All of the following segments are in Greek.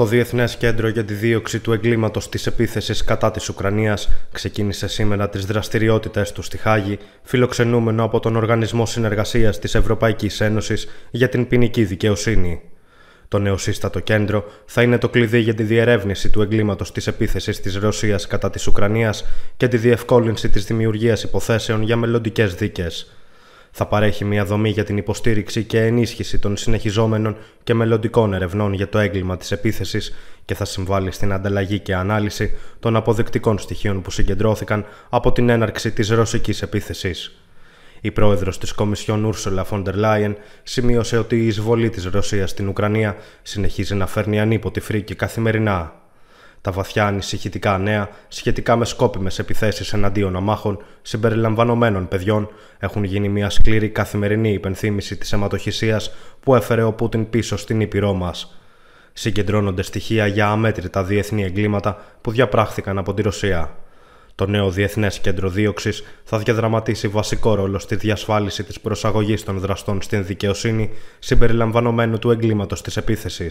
Το Διεθνές Κέντρο για τη Δίωξη του Εγκλήματος της Επίθεσης κατά της Ουκρανίας ξεκίνησε σήμερα τις δραστηριότητες του στη Χάγη, φιλοξενούμενο από τον Οργανισμό Συνεργασίας της Ευρωπαϊκής Ένωσης για την Ποινική Δικαιοσύνη. Το νεοσύστατο κέντρο θα είναι το κλειδί για τη διερεύνηση του εγκλήματος της επίθεσης της Ρωσίας κατά της Ουκρανίας και τη διευκόλυνση της δημιουργίας υποθέσεων για μελλοντικές δίκες θα παρέχει μια δομή για την υποστήριξη και ενίσχυση των συνεχιζόμενων και μελλοντικών ερευνών για το έγκλημα της επίθεσης και θα συμβάλλει στην ανταλλαγή και ανάλυση των αποδεκτικών στοιχείων που συγκεντρώθηκαν από την έναρξη της ρωσικής επίθεσης. Η πρόεδρος της Κομισιόν Ούρσολα Φόντερ Λάιεν σημείωσε ότι η εισβολή της Ρωσίας στην Ουκρανία συνεχίζει να φέρνει ανίποτη φρίκη καθημερινά τα βαθιά ανησυχητικά νέα σχετικά με σκόπιμες επιθέσεις εναντίον αμάχων συμπεριλαμβανομένων παιδιών έχουν γίνει μια σκληρή καθημερινή υπενθύμηση της αιματοχυσίας που έφερε ο Πούτιν πίσω στην Ήπειρό μας. Συγκεντρώνονται στοιχεία για αμέτρητα διεθνή εγκλήματα που διαπράχθηκαν από τη Ρωσία. Το νέο Διεθνές Κέντρο Δίωξης θα διαδραματίσει βασικό ρόλο στη διασφάλιση της προσαγωγής των δραστών στην δικαιοσύνη συμπεριλαμβανομένου του εγκλήματος της επίθεσης.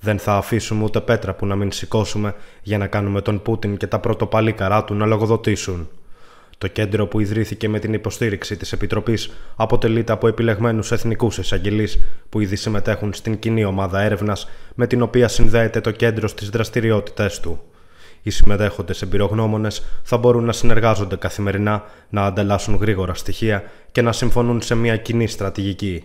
Δεν θα αφήσουμε ούτε πέτρα που να μην σηκώσουμε για να κάνουμε τον Πούτιν και τα πρωτοπαλίκαρά του να λογοδοτήσουν. Το κέντρο που ιδρύθηκε με την υποστήριξη της Επιτροπής αποτελείται από επιλεγμένους εθνικούς εισαγγελείς που ήδη συμμετέχουν στην κοινή ομάδα έρευνας με την οποία συνδέεται το κέντρο στις δραστηριότητες του. Οι συμμετέχοντες εμπειρογνώμονες θα μπορούν να συνεργάζονται καθημερινά, να ανταλλάσσουν γρήγορα στοιχεία και να συμφωνούν σε μια κοινή στρατηγική.